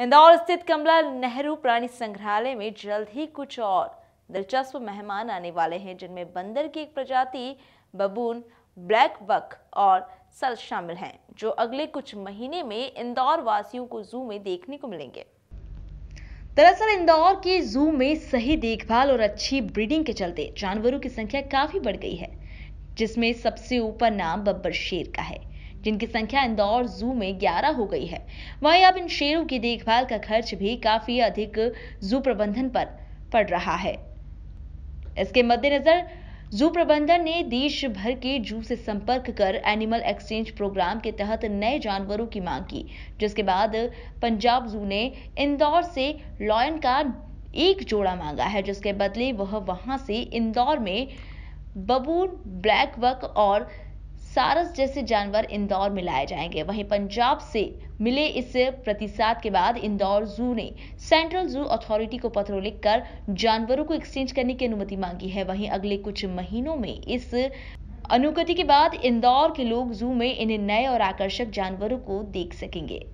इंदौर स्थित कमला नेहरू प्राणी संग्रहालय में जल्द ही कुछ और दिलचस्प मेहमान आने वाले हैं जिनमें बंदर की एक प्रजाति बबून ब्लैक बक और सल शामिल हैं जो अगले कुछ महीने में इंदौर वासियों को जू में देखने को मिलेंगे दरअसल इंदौर के जू में सही देखभाल और अच्छी ब्रीडिंग के चलते जानवरों की संख्या काफी बढ़ गई है जिसमें सबसे ऊपर नाम बब्बर शेर का है जिनकी संख्या इंदौर जू में 11 हो गई है वहीं अब इन शेरों की देखभाल का खर्च भी काफी अधिक जू प्रबंधन पर पड़ रहा है इसके मद्देनजर जू प्रबंधन ने देश भर के जू से संपर्क कर एनिमल एक्सचेंज प्रोग्राम के तहत नए जानवरों की मांग की जिसके बाद पंजाब जू ने इंदौर से लॉयन का एक जोड़ा मांगा है जिसके बदले वह वहां से इंदौर में बबून ब्लैक वक और सारस जैसे जानवर इंदौर में लाए जाएंगे वहीं पंजाब से मिले इस प्रतिसाद के बाद इंदौर जू ने सेंट्रल जू अथॉरिटी को पत्र लिखकर जानवरों को एक्सचेंज करने की अनुमति मांगी है वहीं अगले कुछ महीनों में इस अनुगति के बाद इंदौर के लोग जू में इन नए और आकर्षक जानवरों को देख सकेंगे